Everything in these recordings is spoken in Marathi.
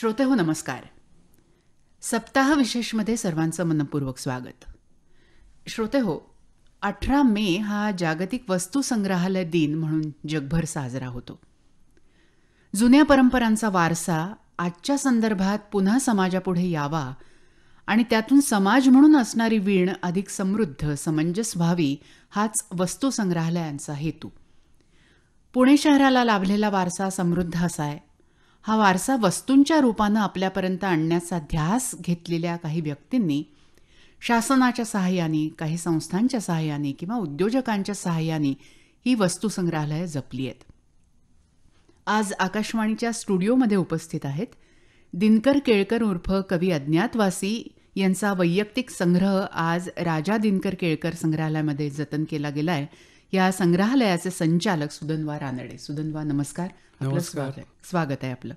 श्रोते हो नमस्कार सप्ताह विशेषमध्ये सर्वांचं मनपूर्वक स्वागत श्रोते हो अठरा मे हा जागतिक वस्तू संग्रहालय दिन म्हणून जगभर साजरा होतो जुन्या परंपरांचा वारसा आजच्या संदर्भात पुन्हा समाजापुढे यावा आणि त्यातून समाज म्हणून असणारी वीण अधिक समृद्ध समंजस व्हावी हाच वस्तू संग्रहालयांचा हेतू पुणे शहराला लाभलेला वारसा समृद्ध असा आहे हा वारसा वस्तूंच्या रूपानं आपल्यापर्यंत आणण्याचा ध्यास घेतलेल्या काही व्यक्तींनी शासनाच्या सहाय्याने काही संस्थांच्या सहाय्याने किंवा उद्योजकांच्या सहाय्याने ही संग्रहालय जपली आहेत आज आकाशवाणीच्या स्टुडिओमध्ये उपस्थित आहेत दिनकर केळकर उर्फ कवी अज्ञातवासी यांचा वैयक्तिक संग्रह आज राजा दिनकर केळकर संग्रहालयामध्ये जतन केला गेला आहे या संग्रहालयाचे संचालक सुदनवा रानडे सुदनवा नमस्कार स्वागत आहे आपलं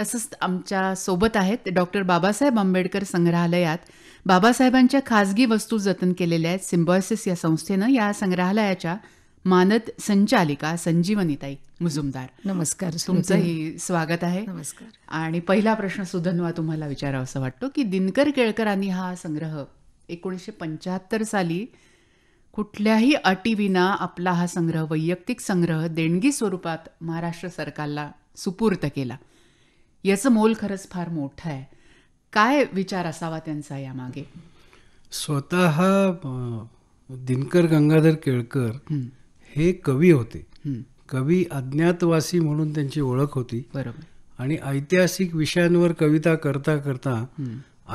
तसंच आमच्या सोबत आहेत डॉक्टर बाबासाहेब आंबेडकर संग्रहालयात बाबासाहेबांच्या खाजगी वस्तू जतन केलेल्या आहेत सिम्बॉयसिस या संस्थेनं या संग्रहालयाच्या मानद संचालिका संजीवनीताई मुजुमदार नमस्कार तुमचंही स्वागत आहे नमस्कार आणि पहिला प्रश्न सुधनवा तुम्हाला विचारावा असं वाटतो की दिनकर केळकरांनी हा संग्रह एकोणीसशे पंच्याहत्तर साली कुठल्याही अटीविना आपला हा संग्रह वैयक्तिक संग्रह देणगी स्वरूपात महाराष्ट्र सरकारला सुपूर्त केला याचं मोल खरंच फार मोठं आहे काय विचार असावा त्यांचा यामागे स्वत दिनकर गंगाधर केळकर हे कवी होते कवी अज्ञातवासी म्हणून त्यांची ओळख होती बरोबर आणि ऐतिहासिक विषयांवर कविता करता करता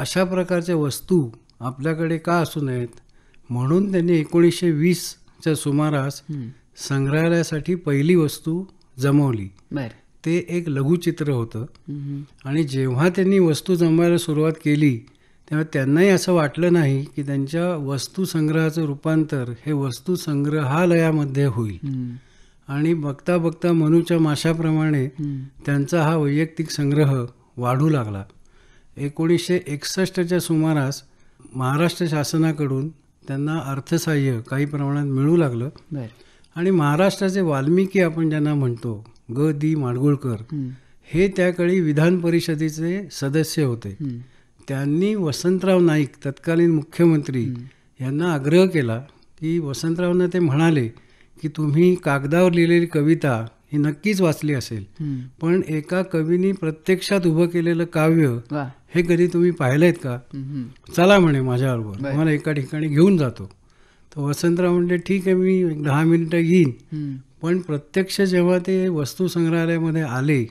अशा प्रकारच्या वस्तू आपल्याकडे का असू नयेत म्हणून त्यांनी एकोणीसशे वीसच्या सुमारास संग्रहालयासाठी पहिली वस्तू जमवली ते एक लघुचित्र होतं आणि जेव्हा त्यांनी वस्तू जमवायला सुरुवात केली तेव्हा त्यांनाही असं वाटलं नाही की त्यांच्या संग्रहाचं रूपांतर हे संग्रहालयामध्ये होईल आणि बघता बघता मनूच्या माशाप्रमाणे त्यांचा हा वैयक्तिक संग्रह वाढू लागला एकोणीसशे एकसष्टच्या सुमारास महाराष्ट्र शासनाकडून त्यांना अर्थसहाय्य काही प्रमाणात मिळू लागलं आणि महाराष्ट्राचे वाल्मिकी आपण ज्यांना म्हणतो ग दी माडगुळकर हे त्याकाळी विधान परिषदेचे सदस्य होते त्यांनी वसंतराव नाईक तत्कालीन मुख्यमंत्री यांना आग्रह केला की वसंतरावना ते म्हणाले की तुम्ही कागदावर लिहिलेली कविता ही नक्कीच वाचली असेल पण एका कवीनी प्रत्यक्षात उभं केलेलं काव्य हे कधी तुम्ही पाहिलेत का चला म्हणे माझ्याबरोबर मला एका ठिकाणी घेऊन जातो तर वसंतराव म्हणजे ठीक आहे मी एक दहा मिनिटं येईन पण प्रत्यक्ष जेव्हा ते वस्तू संग्रहालयामध्ये आले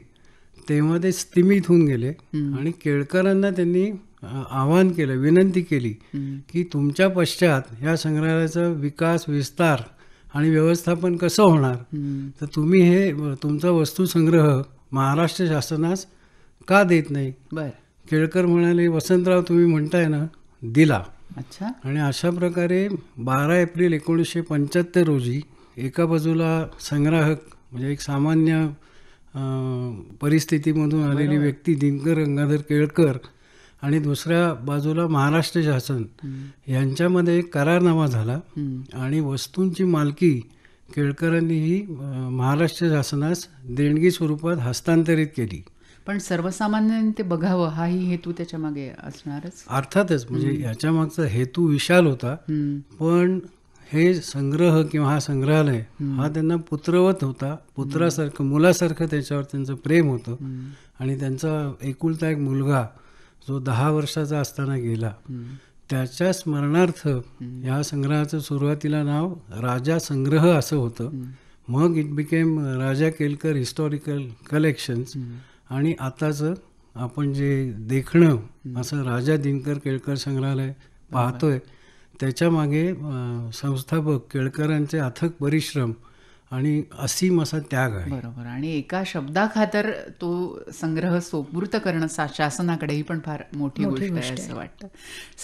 तेव्हा ते स्थिमित होऊन गेले आणि केळकरांना त्यांनी आवाहन केलं विनंती केली की तुमच्या पश्चात या संग्रहालयाचा विकास विस्तार आणि व्यवस्थापन कसं होणार तर तुम्ही हे तुमचा संग्रह महाराष्ट्र शासनास का देत नाही केळकर म्हणाले वसंतराव तुम्ही म्हणताय ना दिला अच्छा आणि अशा प्रकारे बारा एप्रिल एकोणीसशे पंच्याहत्तर रोजी एका बाजूला संग्राहक म्हणजे एक सामान्य परिस्थितीमधून आलेली व्यक्ती दिनकर गंगाधर केळकर आणि दुसऱ्या बाजूला महाराष्ट्र शासन यांच्यामध्ये एक करारनामा झाला आणि वस्तूंची मालकी केळकरांनी ही महाराष्ट्र शासनास देणगी स्वरूपात हस्तांतरित केली पण सर्वसामान्यांनी ते बघावं हाही हेतू त्याच्या मागे असणारच अर्थातच म्हणजे याच्या मागचा हेतू विशाल होता पण हे संग्रह किंवा हा संग्रहालय हा त्यांना पुत्रवत होता पुत्रासारखं मुलासारखं त्याच्यावर त्यांचं प्रेम होतं आणि त्यांचा एकुलता एक मुलगा जो दहा वर्षाचा असताना गेला त्याच्या स्मरणार्थ या संग्रहाचं सुरुवातीला नाव राजा संग्रह असं होतं मग it became Raja Kelkar historical collections आणि आताच आपण जे देखणं असं राजा दिनकर केळकर संग्रहालय पाहतोय त्याच्या मागे संस्थापक केळकरांचे अथक परिश्रम आणि असीम असा त्याग आहे बरोबर आणि एका शब्दाखातर तो संग्रह सोपूर्त करणं शासनाकडेही पण फार मोठी गोष्ट आहे असं वाटतं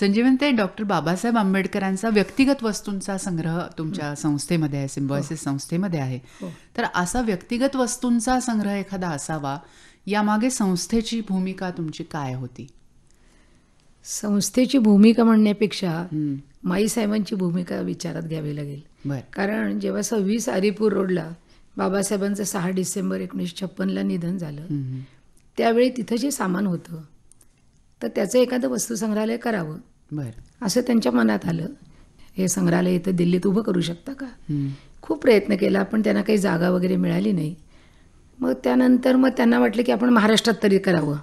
संजीवन ते डॉक्टर बाबासाहेब आंबेडकरांचा व्यक्तिगत वस्तूंचा संग्रह तुमच्या संस्थेमध्ये आहे हो. सिम्बॉयसिस संस्थेमध्ये आहे हो. तर असा व्यक्तिगत वस्तूंचा संग्रह एखादा असावा यामागे संस्थेची भूमिका तुमची काय होती संस्थेची भूमिका म्हणण्यापेक्षा माई साहेबांची भूमिका विचारात घ्यावी लागेल कारण जेव्हा सव्वीस आरिपूर रोडला बाबासाहेबांचं सहा डिसेंबर एकोणीसशे छप्पनला निधन झालं त्यावेळी तिथं जे सामान होतं तर त्याचं एखादं वस्तू संग्रहालय करावं बरं असं त्यांच्या मनात आलं हे संग्रहालय इथं दिल्लीत उभं करू शकता का खूप प्रयत्न केला पण त्यांना काही जागा वगैरे मिळाली नाही मग त्यानंतर मग त्यांना वाटलं की आपण महाराष्ट्रात तरी करावं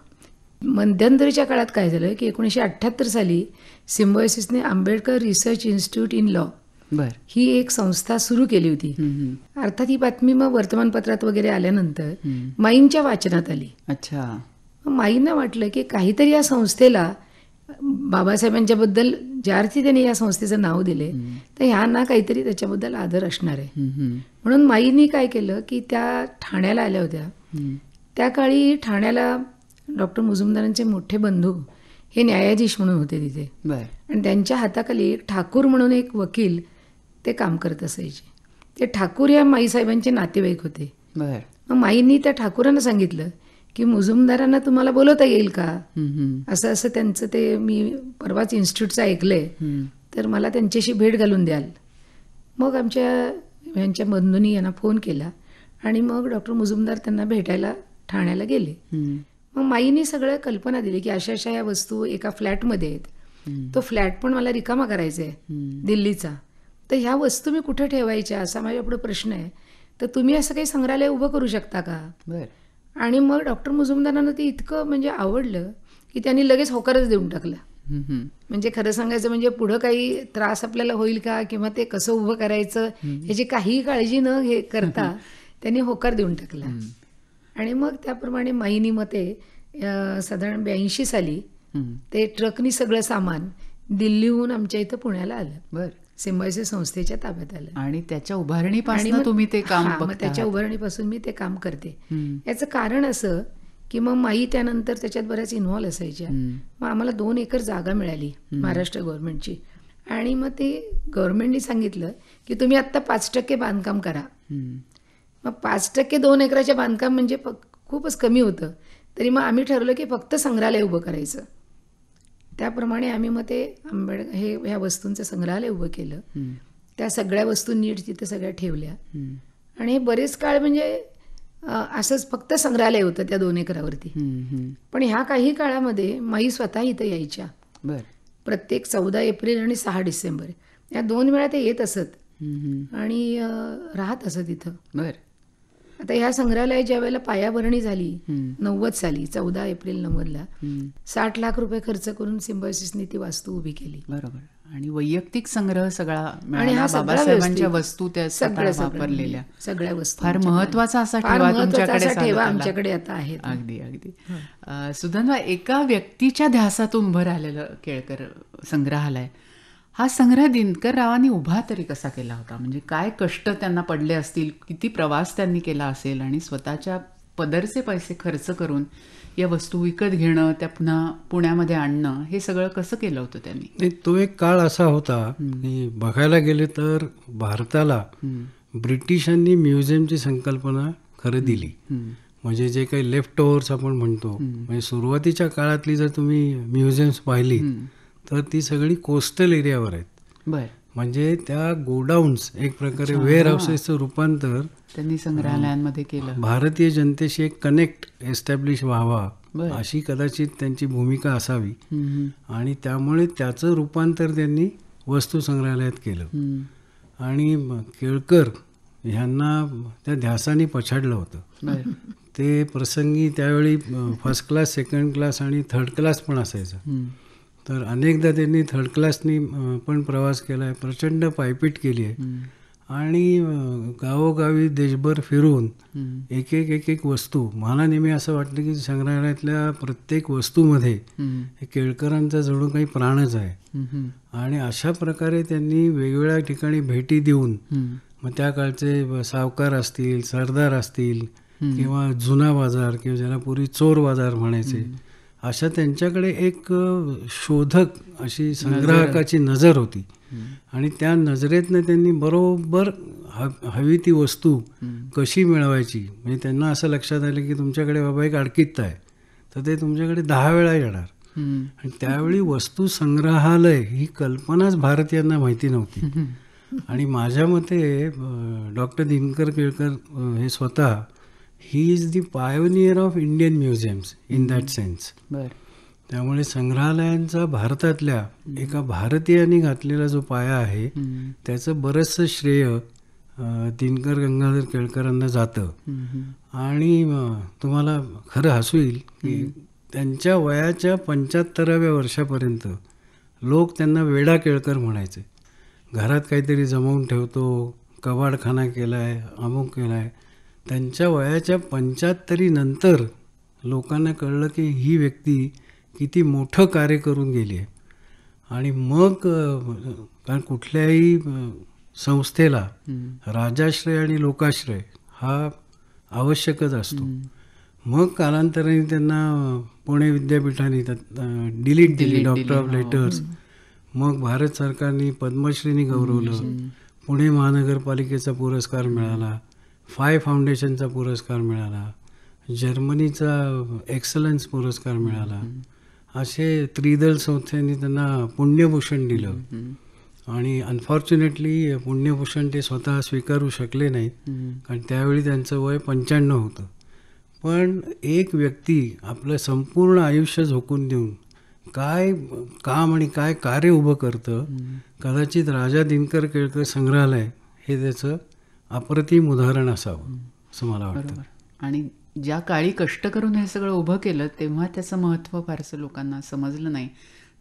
मध्यंतरीच्या काळात काय झालं की एकोणीसशे अठ्ठ्याहत्तर साली सिम्बॉयसिसने Ambedkar research institute in law बर ही एक संस्था सुरू केली होती अर्थात ही बातमी मग वर्तमानपत्रात वगैरे आल्यानंतर माईंच्या वाचनात आली अच्छा माईंना वाटलं की काहीतरी या संस्थेला बाबासाहेबांच्याबद्दल ज्या अर्थी त्यांनी या संस्थेचं नाव दिले तर ना काहीतरी त्याच्याबद्दल आदर असणार आहे म्हणून माईनी काय केलं की त्या ठाण्याला आल्या होत्या त्या काळी ठाण्याला डॉक्टर मुजुमदारांचे मोठे बंधू हे न्यायाधीश म्हणून होते तिथे आणि त्यांच्या हाताखाली ठाकूर म्हणून एक वकील ते काम करत असायचे ते ठाकूर या माईसाहेबांचे नातेवाईक होते मग माईंनी त्या ठाकूरांना सांगितलं की मुजुमदारांना तुम्हाला बोलवता येईल का असं असं त्यांचं ते मी परवाच इन्स्टिट्यूटचं ऐकलंय तर मला त्यांच्याशी भेट घालून द्याल मग आमच्या यांच्या बंधूंनी यांना फोन केला आणि मग डॉक्टर मुजुमदार त्यांना भेटायला ठाण्याला गेले मग माईने सगळं कल्पना दिली की अशा अशा या वस्तू एका फ्लॅटमध्ये आहेत तो फ्लॅट पण मला रिकामा करायचा आहे दिल्लीचा तर ह्या वस्तू मी कुठे ठेवायच्या असा माझ्या पुढे प्रश्न आहे तर तुम्ही असं काही संग्रहालय उभं करू शकता का बरं आणि मग डॉक्टर मुजुमदारांना ते इतकं म्हणजे आवडलं की त्यांनी लगेच होकारच देऊन टाकला म्हणजे खरं सांगायचं म्हणजे पुढं काही त्रास आपल्याला होईल का किंवा ते कसं उभं करायचं ह्याची काहीही काळजी न घे करता त्यांनी होकार देऊन टाकला आणि मग त्याप्रमाणे माहिनी मते साधारण ब्याऐंशी साली ते ट्रकनी सगळं सामान दिल्लीहून आमच्या इथं पुण्याला आलं बरं सिम्बायोसिस संस्थेच्या ताब्यात आलं आणि त्याच्या उभारणीपासून तुम्ही ते काम त्याच्या उभारणीपासून मी ते काम करते याचं कारण असं की मग माई त्यानंतर त्याच्यात बऱ्याच इन्व्हॉल्व्ह असायच्या मग आम्हाला दोन एकर जागा मिळाली महाराष्ट्र गव्हर्नमेंटची आणि मग ते गव्हर्नमेंटनी सांगितलं की तुम्ही आत्ता पाच टक्के बांधकाम करा मग पाच टक्के दोन एकराच्या बांधकाम म्हणजे खूपच कमी होतं तरी मग आम्ही ठरवलं की फक्त संग्रहालय उभं करायचं त्याप्रमाणे आम्ही मग ते आंबेड हे ह्या वस्तूंचं संग्रहालय उभं केलं त्या सगळ्या वस्तू नीट तिथे सगळ्या ठेवल्या आणि बरेच काळ म्हणजे असंच फक्त संग्रहालय होतं त्या दोन एकरावरती पण ह्या काही काळामध्ये माई स्वतः इथं यायच्या प्रत्येक चौदा एप्रिल आणि सहा डिसेंबर या दोन वेळा ते येत असत आणि राहत असत इथं बरं आता ह्या संग्रहालय ज्या वेळेला पायाभरणी झाली नव्वद साली चौदा एप्रिल नव्वदला साठ लाख रुपये खर्च करून सिम्बायोसिसने ती वास्तू उभी केली बरोबर आणि वैयक्तिक संग्रह सगळा आणि हा बाबासाहेबांच्या वस्तू त्या सगळ्या वापरलेल्या सगळ्या वस्तू फार महत्वाचा असा ठेवा तुमच्याकडे ठेवा आमच्याकडे आता आहे अगदी अगदी हो. सुधनवा एका व्यक्तीच्या ध्यासातून उभं राहिलेलं केळकर संग्रहालय हा संग्रह दिनकररावांनी उभा तरी कसा केला होता म्हणजे काय कष्ट त्यांना पडले असतील किती प्रवास त्यांनी केला असेल आणि स्वतःच्या पदरचे पैसे खर्च करून या वस्तू विकत घेणं त्या पुन्हा पुण्यामध्ये आणणं हे सगळं कसं केलं होतं त्यांनी तो एक काळ असा होता बघायला गेले तर भारताला ब्रिटिशांनी म्युझियमची संकल्पना खरं दिली म्हणजे जे काही लेफ्ट ओव्हर्स आपण म्हणतो म्हणजे सुरुवातीच्या काळातली जर तुम्ही म्युझियम्स पाहिली तर ती सगळी कोस्टल एरियावर आहेत म्हणजे त्या गोडाऊन्स एक प्रकारे वेअर हाऊसेसचं रूपांतर त्यांनी संग्रहालयांमध्ये केलं भारतीय जनतेशी एक कनेक्ट एस्टॅब्लिश व्हावा अशी कदाचित त्यांची भूमिका असावी आणि त्यामुळे त्याचं रूपांतर त्यांनी वस्तू संग्रहालयात केलं आणि केळकर ह्यांना त्या ध्यासाने पछाडलं होतं ते प्रसंगी त्यावेळी फर्स्ट क्लास सेकंड क्लास आणि थर्ड क्लास पण असायचं तर अनेकदा त्यांनी थर्ड क्लासनी पण प्रवास केला आहे प्रचंड पायपीट केली आहे आणि गावोगावी देशभर फिरून एक एक एक एक वस्तू मला नेहमी असं वाटतं की संग्रहालयातल्या प्रत्येक वस्तूमध्ये केळकरांचा जणू काही प्राणच आहे आणि अशा प्रकारे त्यांनी वेगवेगळ्या ठिकाणी भेटी देऊन मग त्या काळचे सावकार असतील सरदार असतील किंवा जुना बाजार किंवा ज्याला पूर्वी चोर बाजार म्हणायचे अशा त्यांच्याकडे एक शोधक अशी संग्राहकाची नजर होती आणि त्या नजरेतनं त्यांनी बरोबर ह हवी ती वस्तू कशी मिळवायची म्हणजे त्यांना असं लक्षात आलं की तुमच्याकडे बाबा एक अडकित आहे तर ते तुमच्याकडे दहा वेळा येणार आणि त्यावेळी वस्तू संग्रहालय ही कल्पनाच भारतीयांना माहिती नव्हती आणि माझ्या मते डॉक्टर दिनकर केळकर हे स्वतः he is the pioneer of Indian museums in that sense त्यामुळे संग्रहालयांचा भारतातल्या एका भारतीयाने घातलेला जो पाया आहे त्याचं बरंचसं श्रेय दिनकर गंगाधर केळकरांना जातं आणि तुम्हाला खरं हसू येईल की त्यांच्या वयाच्या पंच्याहत्तराव्या वर्षापर्यंत लोक त्यांना वेडा केळकर म्हणायचे घरात काहीतरी जमवून ठेवतो कबाडखाना केला आहे अमुक केला आहे त्यांच्या वयाच्या पंच्याहत्तरीनंतर लोकांना कळलं की ही व्यक्ती किती मोठं कार्य करून गेली आहे आणि मग कारण कुठल्याही संस्थेला राजाश्रय आणि लोकाश्रय हा आवश्यकच असतो मग कालांतराने त्यांना पुणे विद्यापीठाने डिलीट दिली डॉक्टर ऑफ लेटर्स मग भारत सरकारने पद्मश्रीने गौरवलं पुणे महानगरपालिकेचा पुरस्कार मिळाला फाय फाउंडेशनचा पुरस्कार मिळाला जर्मनीचा एक्सलन्स पुरस्कार मिळाला असे त्रिदल संस्थेने त्यांना पुण्यभूषण दिलं आणि अनफॉर्च्युनेटली पुण्यभूषण ते स्वतः स्वीकारू शकले नाहीत कारण त्यावेळी त्यांचं वय पंच्याण्णव होतं पण एक व्यक्ती आपलं संपूर्ण आयुष्य झोकून देऊन काय काम आणि काय कार्य उभं करतं कदाचित राजा दिनकर केळकर संग्रहालय हे त्याचं अप्रतिम उदाहरण असावं असं मला वाटतं आणि ज्या काळी कष्ट करून हे सगळं उभं केलं तेव्हा त्याचं महत्व फारसं लोकांना समजलं नाही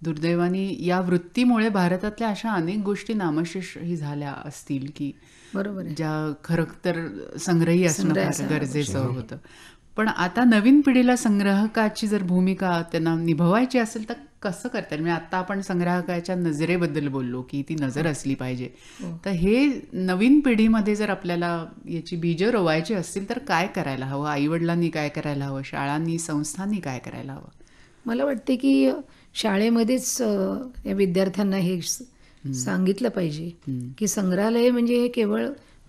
दुर्दैवानी या वृत्तीमुळे भारतातल्या अशा अनेक गोष्टी नामशेष ही झाल्या असतील की बरोबर ज्या खरं तर संग्रही असणं गरजेचं होतं पण आता नवीन पिढीला संग्रहकाची जर भूमिका त्यांना निभवायची असेल तर कसं करता येईल म्हणजे आता आपण संग्राहकाच्या नजरेबद्दल बोललो की ती नजर असली पाहिजे हो. तर हे नवीन पिढीमध्ये जर आपल्याला याची बीज रोवायची असतील तर काय करायला हवं आईवडिलांनी काय करायला हवं शाळांनी संस्थांनी काय करायला हवं मला वाटते की शाळेमध्येच या विद्यार्थ्यांना हे सांगितलं पाहिजे की संग्रहालय म्हणजे हे केवळ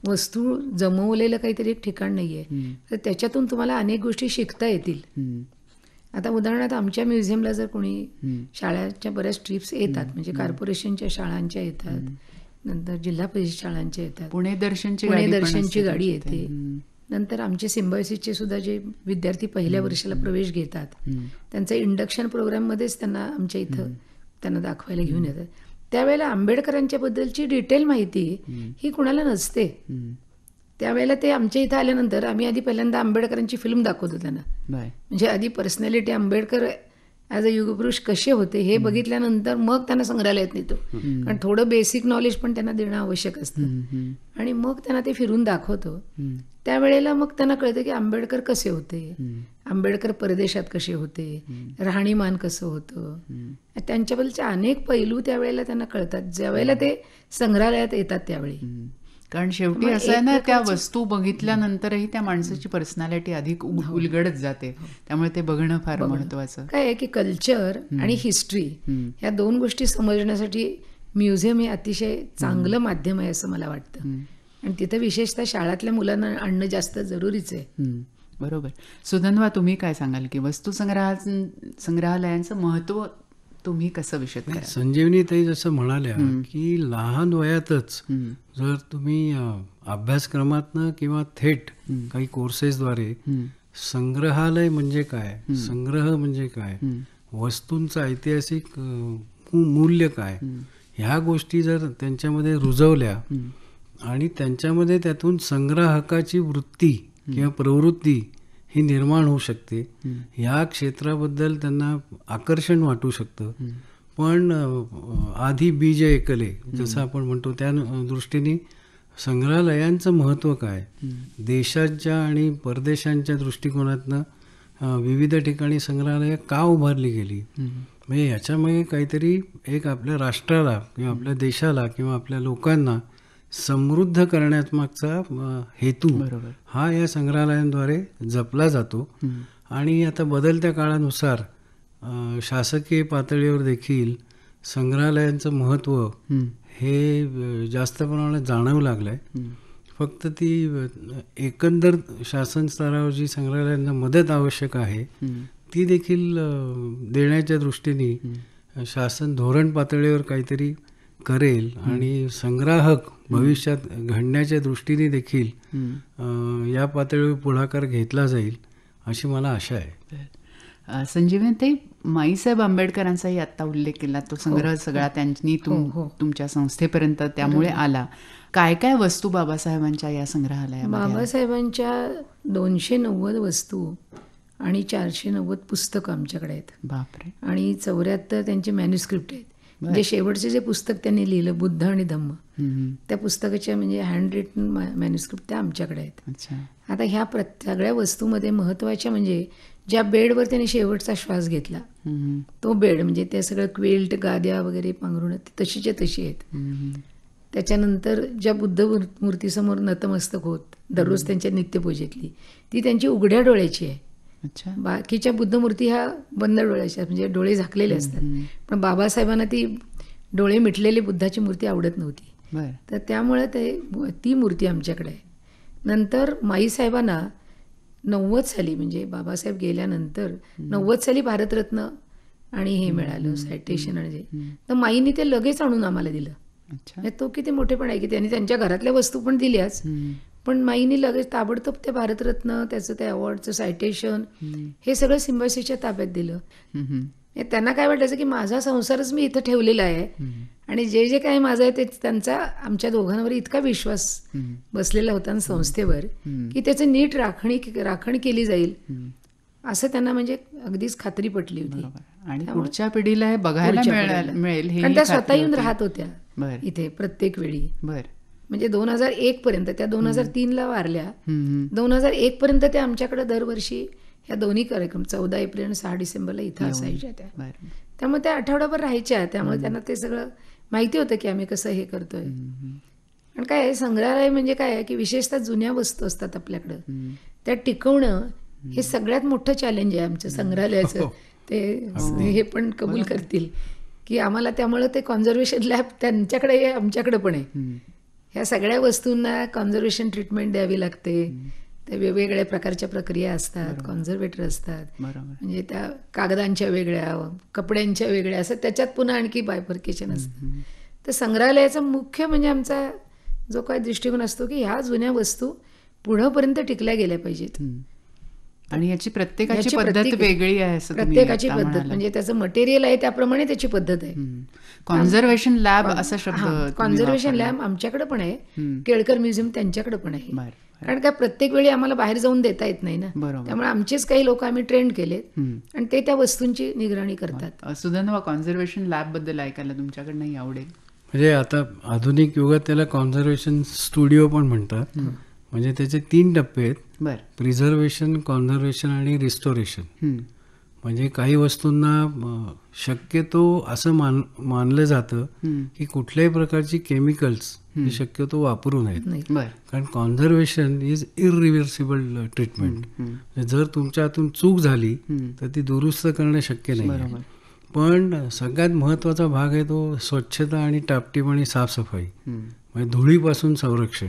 वस्तू जमवलेलं काहीतरी एक ठिकाण नाही आहे तर त्याच्यातून तुम्हाला अनेक गोष्टी शिकता येतील आता उदाहरणार्थ आमच्या म्युझियमला जर कोणी शाळांच्या बऱ्याच ट्रिप्स येतात म्हणजे कॉर्पोरेशनच्या शाळांच्या येतात नंतर जिल्हा परिषद शाळांच्या येतात पुणे दर्शनची पुणे दर्शनची गाडी येते नंतर आमचे सिम्बॉयसिसचे सुद्धा जे विद्यार्थी पहिल्या वर्षाला प्रवेश घेतात त्यांचा इंडक्शन प्रोग्राममध्येच त्यांना आमच्या इथं त्यांना दाखवायला घेऊन येतात त्यावेळेला आंबेडकरांच्या बद्दलची डिटेल माहिती ही कुणाला नसते त्यावेळेला ते आमच्या इथं आल्यानंतर आम्ही आधी पहिल्यांदा आंबेडकरांची फिल्म दाखवतो त्यांना म्हणजे आधी पर्सनॅलिटी आंबेडकर ॲज अ युगपुरुष कसे होते हे बघितल्यानंतर मग त्यांना संग्रहालयात नेतो कारण थोडं बेसिक नॉलेज पण त्यांना देणं आवश्यक असतं आणि मग त्यांना ते फिरून दाखवतो त्यावेळेला मग त्यांना कळतं की आंबेडकर कसे होते आंबेडकर परदेशात कसे होते राहणीमान कसं होतं त्यांच्याबद्दलचे अनेक पैलू त्यावेळेला त्यांना कळतात ज्यावेळेला ते संग्रहालयात येतात त्यावेळी कारण शेवटी असं आहे ना त्या वस्तू बघितल्यानंतरही त्या माणसाची पर्सनॅलिटी अधिक हो. उलगडत जाते हो. त्यामुळे ते बघणं फार महत्वाचं काय आहे की कल्चर आणि हिस्ट्री ह्या दोन गोष्टी समजण्यासाठी म्युझियम हे अतिशय चांगलं माध्यम आहे असं मला वाटतं आणि तिथं विशेषतः शाळातल्या मुलांना आणणं जास्त जरुरीच आहे बरोबर सुधनवा तुम्ही काय सांगाल की वस्तू संग्रहा संग्रहालयांचं महत्व तुम्ही कसं विषय संजीवनी ताई जसं म्हणाल्या की लहान वयातच जर तुम्ही अभ्यासक्रमातन किंवा थेट काही कोर्सेसद्वारे संग्रहालय म्हणजे काय संग्रह म्हणजे काय वस्तूंचा ऐतिहासिक मूल्य काय ह्या गोष्टी जर त्यांच्यामध्ये रुजवल्या आणि त्यांच्यामध्ये त्यातून संग्राहकाची वृत्ती किंवा प्रवृत्ती ही निर्माण होऊ शकते ह्या क्षेत्राबद्दल त्यांना आकर्षण वाटू शकतं पण आधी बीज एकले जसं आपण म्हणतो त्या दृष्टीने संग्रहालयांचं महत्त्व काय देशाच्या आणि परदेशांच्या दृष्टिकोनातनं विविध ठिकाणी संग्रहालय का उभारली गेली म्हणजे याच्यामुळे काहीतरी एक आपल्या राष्ट्राला किंवा आपल्या देशाला किंवा आपल्या लोकांना समृद्ध करण्यामागचा हेतू हा या संग्रहालयांद्वारे जपला जातो आणि आता बदलत्या काळानुसार शासकीय पातळीवर देखील संग्रहालयांचं महत्त्व हे जास्त प्रमाणात जाणवू लागलं आहे फक्त ती एकंदर शासन स्तरावर जी संग्रहालयांना मदत आवश्यक आहे ती देखील देण्याच्या दृष्टीने शासन धोरण पातळीवर काहीतरी करेल आणि संग्राहक भविष्यात घडण्याच्या दृष्टीने देखील या पातळीवर पुढाकार घेतला जाईल अशी मला आशा आहे संजीवन ते माईसाहेब आंबेडकरांचाही आत्ता उल्लेख केला तो हो. संग्रह सगळा त्यांनी हो, तुम हो. तुमच्या संस्थेपर्यंत त्यामुळे आला काय काय वस्तू बाबासाहेबांच्या या संग्रहालया बाबासाहेबांच्या दोनशे नव्वद वस्तू आणि चारशे नव्वद पुस्तकं आमच्याकडे आहेत बापरे आणि चौऱ्याहत्तर त्यांचे मॅन्युस्क्रिप्ट आहेत म्हणजे शेवटचे जे पुस्तक त्यांनी लिहिलं बुद्ध आणि धम्म त्या पुस्तकाच्या म्हणजे हँड रिटन मॅन्युस्क्रिप्ट त्या आमच्याकडे आहेत आता ह्या सगळ्या वस्तूमध्ये महत्वाच्या म्हणजे ज्या बेडवर त्याने शेवटचा श्वास घेतला तो बेड म्हणजे त्या सगळं क्वेल्ट गाद्या वगैरे पांघरुण तशीच्या तशी आहेत त्याच्यानंतर ज्या बुद्ध मूर्तीसमोर नतमस्तक होत दररोज त्यांच्या नित्यपूजेतली ती त्यांची उघड्या डोळ्याची आहे बाकीच्या बुद्ध मूर्ती ह्या बंद डोळ्याच्या म्हणजे डोळे झाकलेले असतात पण बाबासाहेबांना ती डोळे मिटलेली बुद्धाची मूर्ती आवडत नव्हती तर त्यामुळे ते ती मूर्ती आमच्याकडे आहे नंतर माईसाहेबांना नव्वद साली म्हणजे बाबासाहेब गेल्यानंतर नव्वद साली भारतरत्न आणि हे मिळालं सायटेशन आणि तर माईने ते लगेच आणून आम्हाला दिलं म्हणजे तो किती पण आहे की त्यांनी त्यांच्या घरातल्या वस्तू पण दिल्याच पण माईने लगेच ताबडतोब ते भारतरत्न त्याचं ते अवॉर्डचं सायटेशन हे सगळं सिम्बायसीच्या ताब्यात दिलं त्यांना काय वाटायचं की माझा संसारच मी इथं ठेवलेला आहे आणि जे जे काय माझं आहे ते त्यांचा आमच्या दोघांवर इतका विश्वास बसलेला होता संस्थेवर की त्याचं नीट राखणी राखण केली जाईल असं त्यांना म्हणजे अगदीच खात्री पटली होती आणि पुढच्या पिढीला हे बघायला मिळेल त्या स्वतः येऊन राहत होत्या इथे प्रत्येक वेळी बरं म्हणजे दोन हजार एक पर्यंत त्या दोन हजार तीनला वारल्या दोन हजार एक पर्यंत त्या आमच्याकडे दरवर्षी ह्या दोन्ही कार्यक्रम चौदा एप्रिल आणि सहा डिसेंबरला इथं असायच्या त्या त्यामुळे त्या आठवड्याभर राहायच्या त्यामुळे त्यांना ते सगळं माहिती होतं की आम्ही कसं हे करतोय आणि काय संग्रहालय म्हणजे काय आहे की विशेषतः जुन्या वस्तू असतात आपल्याकडं त्या टिकवणं हे सगळ्यात मोठं चॅलेंज आहे आमच्या संग्रहालयाचं हो. ते हे पण कबूल करतील की आम्हाला त्यामुळे ते कॉन्झर्वेशन लॅब त्यांच्याकडे आमच्याकडे पण आहे ह्या सगळ्या वस्तूंना कॉन्झर्वेशन ट्रीटमेंट द्यावी लागते त्या वेगवेगळ्या प्रकारच्या प्रक्रिया असतात कॉन्झर्वेटर असतात म्हणजे त्या कागदांच्या वेगळ्या कपड्यांच्या वेगळ्या असं त्याच्यात पुन्हा आणखी बायफर्केशन असतं तर संग्रहालयाचा मुख्य म्हणजे आमचा जो काय दृष्टिकोन असतो की ह्या जुन्या वस्तू पुढंपर्यंत टिकल्या गेल्या पाहिजेत आणि याची प्रत्येकाची पद्धत वेगळी आहे प्रत्येकाची पद्धत म्हणजे त्याचं मटेरियल आहे त्याप्रमाणे त्याची पद्धत आहे कॉन्झर्वेशन लॅब असा शब्द कॉन्झर्वेशन लॅब आमच्याकडे पण आहे केळकर म्युझियम त्यांच्याकडे पण आहे कारण काय प्रत्येक वेळी आम्हाला बाहेर जाऊन देता येत नाही ना त्यामुळे आमचेच काही लोक आम्ही ट्रेंड केले आणि ते त्या वस्तूंची निगराणी करतात ना कॉन्झर्वेशन लॅब बद्दल ऐकायला तुमच्याकडनं आवडेल म्हणजे आता आधुनिक युगात त्याला कॉन्झर्वेशन स्टुडिओ पण म्हणतात म्हणजे त्याचे तीन टप्पे आहेत प्रिझर्वेशन कॉन्झर्वेशन आणि रिस्टोरेशन म्हणजे काही वस्तूंना शक्यतो असं मान मानलं जातं की कुठल्याही प्रकारची केमिकल्स शक्यतो वापरू नयेत कारण कॉन्झर्वेशन इज इरिव्हर्सिबल ट्रीटमेंट जर तुमच्या हातून चूक झाली तर ती दुरुस्त करणं शक्य नाही पण सगळ्यात महत्वाचा भाग आहे तो स्वच्छता आणि टापटीप आणि साफसफाई म्हणजे धुळीपासून संरक्षण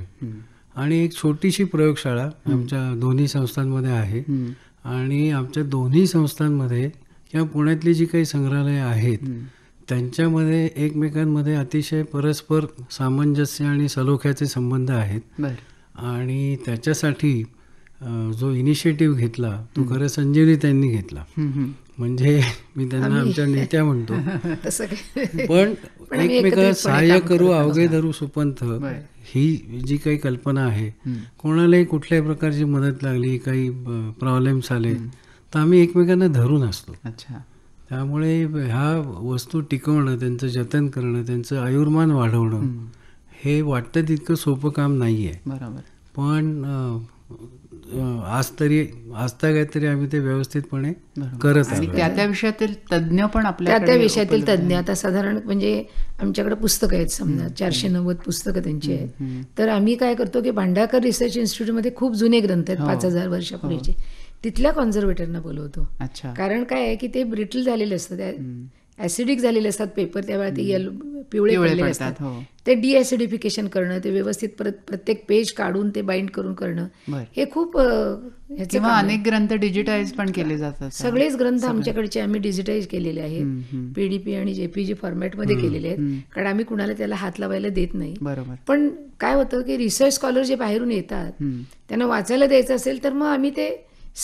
आणि एक छोटीशी प्रयोगशाळा आमच्या दोन्ही संस्थांमध्ये आहे आणि आमच्या दोन्ही संस्थांमध्ये किंवा पुण्यातली जी काही संग्रहालयं आहेत त्यांच्यामध्ये एकमेकांमध्ये अतिशय परस्पर सामंजस्य आणि सलोख्याचे संबंध आहेत आणि त्याच्यासाठी जो इनिशिएटिव्ह घेतला तो खरं संजीवनी त्यांनी घेतला म्हणजे मी त्यांना आमच्या नेत्या म्हणतो पण एकमेकांना सहाय्य करू अवघे धरू सुपंथ ही जी काही कल्पना आहे कोणालाही कुठल्याही प्रकारची मदत लागली काही प्रॉब्लेम्स आले तर आम्ही एकमेकांना धरून असतो अच्छा त्यामुळे ह्या वस्तू टिकवणं त्यांचं जतन करणं त्यांचं आयुर्मान वाढवणं हे वाटतं तितकं सोपं काम नाही आहे बरोबर पण आज तरी आज काहीतरी आम्ही ते व्यवस्थितपणे करत आणि त्या त्या विषयातील तज्ज्ञ पण आपल्या त्या त्या विषयातील तज्ज्ञ आता साधारण म्हणजे आमच्याकडे पुस्तकं आहेत समजा चारशे नव्वद पुस्तकं त्यांची आहेत तर आम्ही काय करतो की भांडाकर रिसर्च इन्स्टिट्यूटमध्ये खूप जुने ग्रंथ आहेत हो. पाच हजार वर्षापूर्वीचे हो. तिथल्या कॉन्झर्वेटरना बोलवतो कारण काय आहे की ते ब्रिटल झालेले असतं त्या ऍसिडिक झालेले असतात पेपर त्यावेळेला ते येल पिवळे पडलेले असतात हो. ते डिॲसिडिफिकेशन करणं ते व्यवस्थित प्रत्येक पेज काढून ते बाइंड करून करणं हे खूप किंवा अनेक ग्रंथ डिजिटाईज पण केले जातात सगळेच ग्रंथ आमच्याकडचे आम्ही डिजिटाईज केलेले आहेत पीडीपी आणि जेपीजी फॉर्मॅटमध्ये केलेले आहेत कारण आम्ही कुणाला त्याला हात लावायला देत नाही बरोबर पण काय होतं की रिसर्च स्कॉलर जे बाहेरून येतात त्यांना वाचायला द्यायचं असेल तर मग आम्ही ते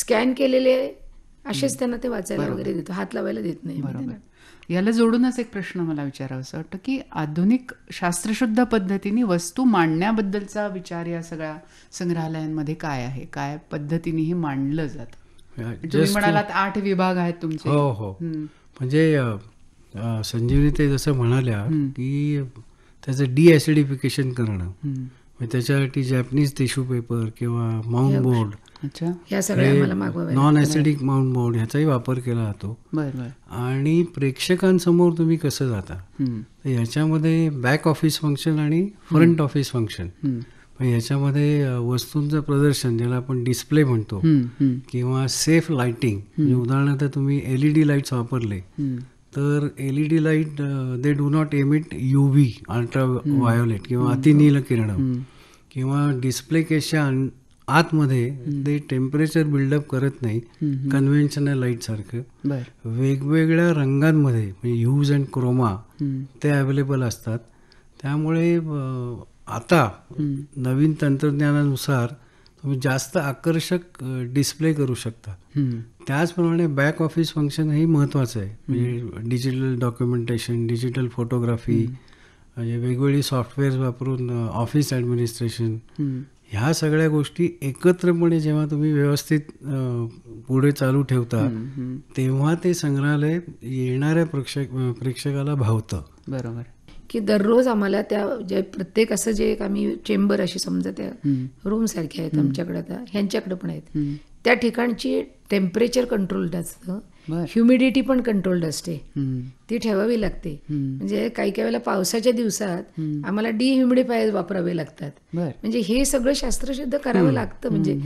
स्कॅन केलेले असेच त्यांना ते वाचायला वगैरे देतो हात लावायला देत नाही बरोबर याला जोडूनच एक प्रश्न मला विचारावा असं वाटतं की आधुनिक शास्त्रशुद्ध पद्धतीने वस्तू मांडण्याबद्दलचा विचार या सगळ्या संग्रहालयांमध्ये काय आहे काय पद्धतीने हे मांडलं जात तुम्ही म्हणालात आठ विभाग आहेत तुमचे हो हो म्हणजे संजीवनी ते जसं म्हणाल्या की त्याचं डिॲसिडिफिकेशन करणं म्हणजे त्याच्यासाठी जॅपनीज टिश्यू पेपर किंवा माउंट बोर्ड अच्छा या नॉन ऍसिडिक माउंट माउंट ह्याचाही वापर केला जातो आणि प्रेक्षकांसमोर तुम्ही कसं जाता याच्यामध्ये बॅक ऑफिस फंक्शन आणि फ्रंट ऑफिस फंक्शन याच्यामध्ये वस्तूंचं प्रदर्शन ज्याला आपण डिस्प्ले म्हणतो किंवा सेफ म्हणजे लाइटिंग उदाहरणार्थ तुम्ही एलईडी लाईट्स वापरले तर LED light they do not emit UV ultraviolet किंवा अतिनील किरण किंवा डिस्प्ले केशा आतमध्ये ते टेम्परेचर बिल्डअप करत नाही कन्व्हेन्शनल लाईट सारखं वेगवेगळ्या रंगांमध्ये ह्यूज अँड क्रोमा ते अवेलेबल असतात त्यामुळे आता नवीन तंत्रज्ञानानुसार तुम्ही जास्त आकर्षक डिस्प्ले करू शकता त्याचप्रमाणे बॅक ऑफिस फंक्शन हे महत्वाचं आहे म्हणजे डिजिटल डॉक्युमेंटेशन डिजिटल फोटोग्राफी म्हणजे वेगवेगळी सॉफ्टवेअर्स वापरून ऑफिस ॲडमिनिस्ट्रेशन ह्या सगळ्या गोष्टी एकत्रपणे जेव्हा तुम्ही व्यवस्थित पुढे चालू ठेवता तेव्हा ते संग्रहालय येणाऱ्या प्रेक्षक प्रेक्षकाला भावतं बरोबर की दररोज आम्हाला त्या जे प्रत्येक असं जे एक आम्ही चेंबर अशी समजा त्या रूम सारख्या आहेत आमच्याकडे आता ह्यांच्याकडे पण आहेत त्या ठिकाणची टेम्परेचर कंट्रोल्ड असतं ह्युमिडिटी पण कंट्रोल्ड असते ती ठेवावी लागते म्हणजे काही काही वेळेला पावसाच्या दिवसात आम्हाला डिह्युमिडिफायर वापरावे लागतात म्हणजे हे सगळं शास्त्रशुद्ध करावं लागतं म्हणजे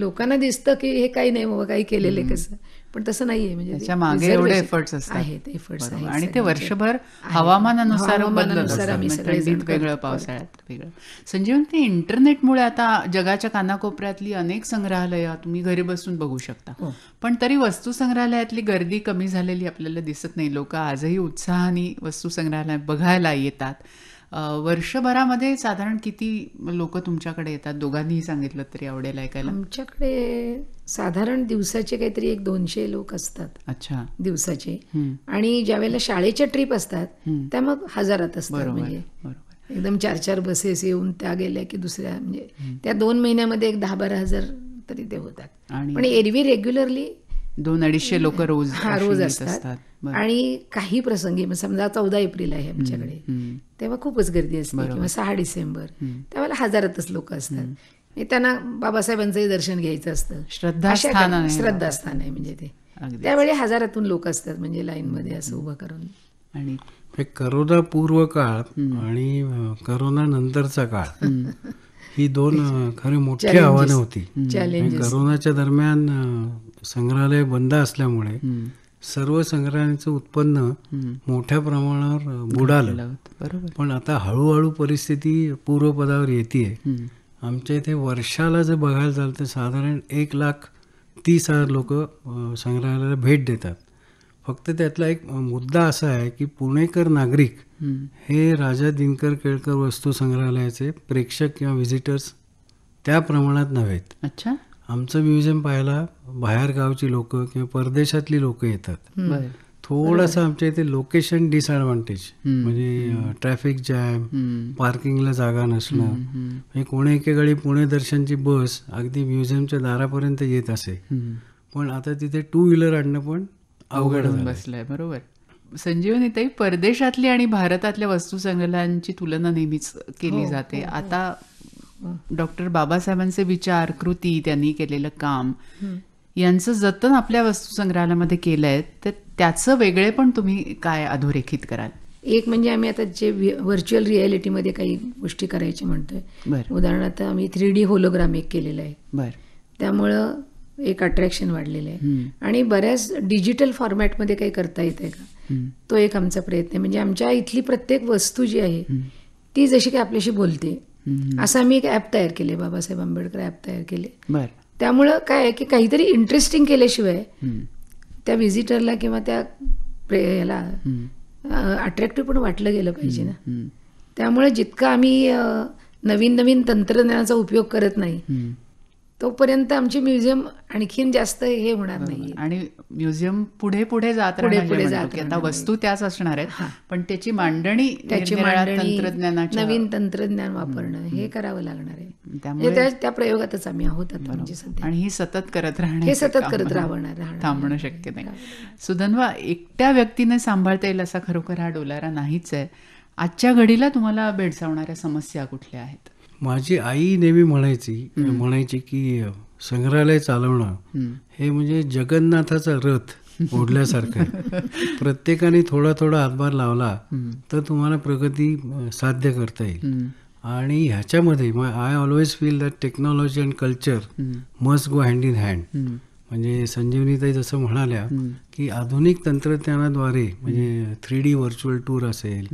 लोकांना दिसतं की हे काही नाही बाबा काही केलेलं कसं पण तसं नाहीये म्हणजे मागे एवढे एफर्ट्स आहेत एफर्ट्स आहेत आणि ते वर्षभर हवामानानुसार वेगळं पावसाळ्यात वेगळं संजीवन ते इंटरनेटमुळे आता जगाच्या कानाकोपऱ्यातली अनेक संग्रहालय तुम्ही घरी बसून बघू शकता हो. पण तरी वस्तू संग्रहालयातली गर्दी कमी झालेली आपल्याला दिसत नाही लोक आजही उत्साहाने वस्तू संग्रहालय बघायला येतात वर्षभरामध्ये साधारण किती लोक तुमच्याकडे येतात दोघांनीही सांगितलं तरी आवडेल ऐकायला आमच्याकडे साधारण दिवसाचे काहीतरी एक दोनशे लोक असतात अच्छा दिवसाचे आणि ज्यावेळेला शाळेच्या ट्रिप असतात त्या मग हजारात असतात म्हणजे एकदम चार चार बसेस येऊन त्या गेल्या की दुसऱ्या म्हणजे त्या दोन महिन्यामध्ये एक दहा बारा हजार तरी ते होतात पण एरवी रेग्युलरली दोन अडीचशे लोक रोज रोज असतात आणि काही प्रसंगी समजा चौदा एप्रिल आहे आमच्याकडे तेव्हा खूपच गर्दी असते किंवा सहा डिसेंबर त्यावेळेला हजारातच लोक असतात म्हणजे त्यांना बाबासाहेबांचंही दर्शन घ्यायचं असतं श्रद्धा श्रद्धास्थान आहे म्हणजे ते त्यावेळी हजारातून लोक असतात म्हणजे लाईन मध्ये असं उभं करून आणि करोना पूर्व काळ आणि करोना नंतरचा काळ ही दोन खरी मोठी आव्हानं होती करोनाच्या दरम्यान संग्रहालय बंद असल्यामुळे सर्व संग्रहालयाचं उत्पन्न मोठ्या प्रमाणावर बुडालं पण आता हळूहळू परिस्थिती पूर्वपदावर येते आमच्या इथे वर्षाला जर बघायला झालं तर साधारण एक लाख तीस हजार लोक संग्रहालयाला भेट देतात फक्त त्यातला एक मुद्दा असा आहे की पुणेकर नागरिक हे राजा दिनकर केळकर वस्तू संग्रहालयाचे प्रेक्षक किंवा व्हिजिटर्स त्या प्रमाणात नव्हेत अच्छा आमचं म्युझियम पाहायला गावची लोक किंवा परदेशातली लोक येतात थोडस आमच्या इथे लोकेशन डिसएडव्हान्टेज म्हणजे ट्रॅफिक जॅम पार्किंगला जागा नसणं म्हणजे कोणी एकेकाळी पुणे दर्शनची बस अगदी म्युझियमच्या दारापर्यंत येत असे पण आता तिथे टू व्हीलर आणणं पण अवघड बसलंय बरोबर संजीवनी ताई परदेशातली आणि भारतातल्या वस्तू संग्रहांची तुलना नेहमीच केली हो, जाते हो, हो. आता डॉक्टर बाबासाहेबांचे विचार कृती त्यांनी केलेलं काम यांचं जतन आपल्या वस्तू संग्रहालयामध्ये केलंय तर त्याचं वेगळे पण तुम्ही काय अधोरेखित कराल एक म्हणजे आम्ही आता जे व्हर्च्युअल मध्ये काही गोष्टी करायची म्हणतोय उदाहरणार्थ आम्ही थ्री डी होलोग्राम एक केलेलं आहे बरं त्यामुळं एक अट्रॅक्शन वाढलेलं आहे आणि बऱ्याच डिजिटल फॉर्मॅटमध्ये काही करता येत आहे का तो एक आमचा प्रयत्न आहे म्हणजे आमच्या इथली प्रत्येक वस्तू जी आहे ती जशी काही आपल्याशी बोलते असं आम्ही एक ॲप तयार केले बाबासाहेब आंबेडकर ॲप तयार केले त्यामुळं काय आहे की काहीतरी इंटरेस्टिंग केल्याशिवाय त्या व्हिजिटरला किंवा त्या याला अट्रॅक्टिव्ह पण वाटलं गेलं पाहिजे ना त्यामुळे जितकं आम्ही नवीन नवीन तंत्रज्ञानाचा उपयोग करत नाही तोपर्यंत आमची म्युझियम आणखीन जास्त हे होणार नाही आणि म्युझियम पुढे पुढे जात पुढे पुढे जात आता वस्तू त्याच असणार आहेत पण त्याची मांडणी त्याची मांडणी नवीन तंत्रज्ञान वापरणं हे करावं लागणार आहे त्यामुळे म्हणजे त्या प्रयोगातच आम्ही आहोत म्हणजे सध्या आणि ही सतत करत राहणार हे सतत करत राहणार थांबणं शक्य नाही सुधनवा एकट्या व्यक्तीने सांभाळता येईल असा खरोखर हा डोलारा नाहीच आहे आजच्या घडीला तुम्हाला भेडसावणाऱ्या समस्या कुठल्या आहेत माझी आई नेहमी म्हणायची म्हणायची की संग्रहालय चालवणं हे म्हणजे जगन्नाथाचा रथ ओढल्यासारखं प्रत्येकाने थोडा थोडा हातभार लावला तर तुम्हाला प्रगती साध्य करता येईल आणि ह्याच्यामध्ये I always feel that technology and culture must go hand in hand म्हणजे संजीवनीताई जसं म्हणाल्या की आधुनिक तंत्रज्ञानाद्वारे म्हणजे थ्री डी व्हर्च्युअल टूर असेल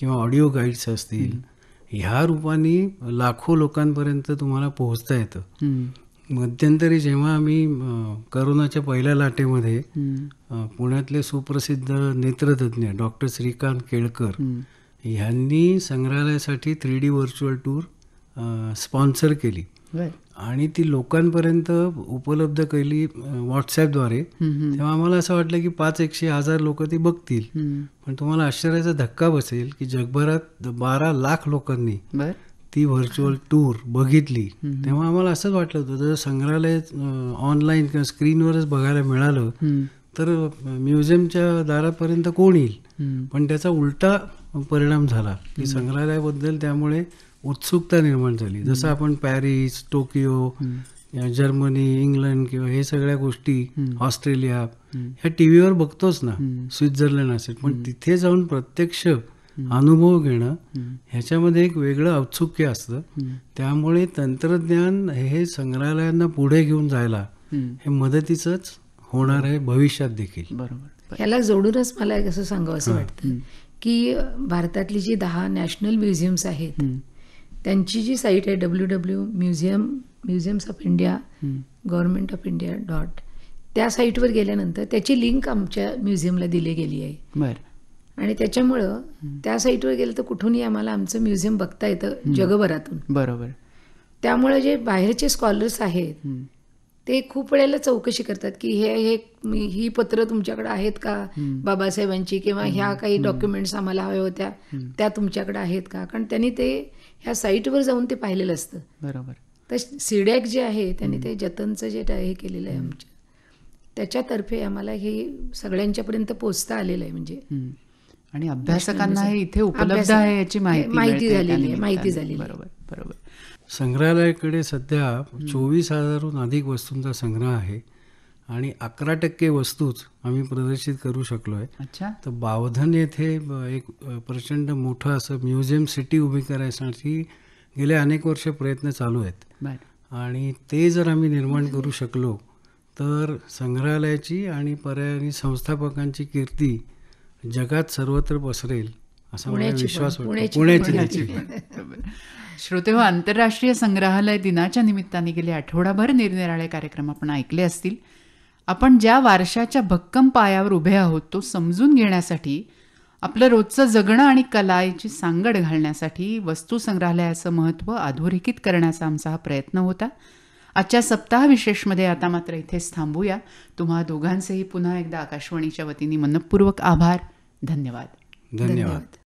किंवा ऑडिओ गाईड्स असतील ह्या रूपाने लाखो लोकांपर्यंत तुम्हाला पोहोचता येतं मध्यंतरी जेव्हा आम्ही करोनाच्या पहिल्या लाटेमध्ये पुण्यातले सुप्रसिद्ध नेत्रतज्ञ डॉक्टर श्रीकांत केळकर ह्यांनी संग्रहालयासाठी three D virtual tour sponsor केली आणि ती लोकांपर्यंत उपलब्ध केली व्हॉट्सॲपद्वारे तेव्हा आम्हाला असं वाटलं की पाच एकशे हजार लोक ती बघतील पण तुम्हाला आश्चर्याचा धक्का बसेल की जगभरात बारा लाख लोकांनी ती व्हर्च्युअल टूर बघितली तेव्हा आम्हाला असंच वाटलं होतं जर संग्रहालय ऑनलाईन किंवा स्क्रीनवरच बघायला मिळालं तर म्युझियमच्या दारापर्यंत कोण येईल पण त्याचा उलटा परिणाम झाला की संग्रहालयाबद्दल त्यामुळे उत्सुकता निर्माण झाली जसं आपण पॅरिस टोकियो जर्मनी इंग्लंड किंवा हे सगळ्या गोष्टी ऑस्ट्रेलिया ह्या टी व्हीवर बघतोच ना स्वित्झर्लंड असेल पण तिथे जाऊन प्रत्यक्ष अनुभव घेणं ह्याच्यामध्ये एक वेगळं औत्सुक्य असतं त्यामुळे तंत्रज्ञान हे संग्रहालयांना पुढे घेऊन जायला हे मदतीचंच होणार आहे भविष्यात देखील बरोबर याला जोडूनच मला एक असं सांगावं असं वाटतं की भारतातली जी दहा नॅशनल म्युझियम्स आहेत त्यांची जी साईट आहे W W museum museums of India government of India dot त्या साईटवर गेल्यानंतर त्याची लिंक आमच्या म्युझियमला दिली गेली आहे आणि त्याच्यामुळं त्या साईटवर गेलं तर कुठूनही आम्हाला आमचं म्युझियम बघता येतं जगभरातून बरोबर त्यामुळे जे बाहेरचे स्कॉलर्स आहेत ते खूप वेळेला चौकशी करतात की हे हे ही पत्र तुमच्याकडे आहेत का बाबासाहेबांची किंवा ह्या काही डॉक्युमेंट्स आम्हाला हव्या होत्या त्या तुमच्याकडे आहेत का कारण त्यांनी ते ह्या साईटवर जाऊन ते पाहिलेलं असतं बरोबर तर सिडॅक जे आहे त्यांनी ते जतनचं जे हे केलेलं आहे आमच्या त्याच्यातर्फे आम्हाला हे सगळ्यांच्यापर्यंत पोचता आलेलं आहे म्हणजे आणि अभ्यासकांना हे इथे उपलब्ध आहे याची माहिती माहिती झालेली आहे माहिती झाली बरोबर बरोबर संग्रहालयाकडे सध्या चोवीस हजारहून अधिक वस्तूंचा संग्रह आहे आणि अकरा टक्के वस्तूच आम्ही प्रदर्शित करू शकलो आहे अच्छा तर बावधन येथे एक प्रचंड मोठं असं म्युझियम सिटी उभी करायसाठी गेले अनेक वर्ष प्रयत्न चालू आहेत आणि ते जर आम्ही निर्माण करू शकलो तर संग्रहालयाची आणि पर्यायी संस्थापकांची कीर्ती जगात सर्वत्र पसरेल असा विश्वास पुण्याची श्रोते हो आंतरराष्ट्रीय संग्रहालय दिनाच्या निमित्ताने गेले आठवडाभर निरनिराळे कार्यक्रम आपण ऐकले असतील आपण ज्या वारशाच्या भक्कम पायावर उभे आहोत तो समजून घेण्यासाठी आपलं रोजचं जगणं आणि याची सांगड घालण्यासाठी वस्तूसंग्रहालयाचं महत्त्व अधोरेखित करण्याचा आमचा हा प्रयत्न होता आजच्या सप्ताह विशेषमध्ये आता मात्र इथेच थांबूया तुम्हा दोघांचेही पुन्हा एकदा आकाशवाणीच्या वतीने मनपूर्वक आभार धन्यवाद धन्यवाद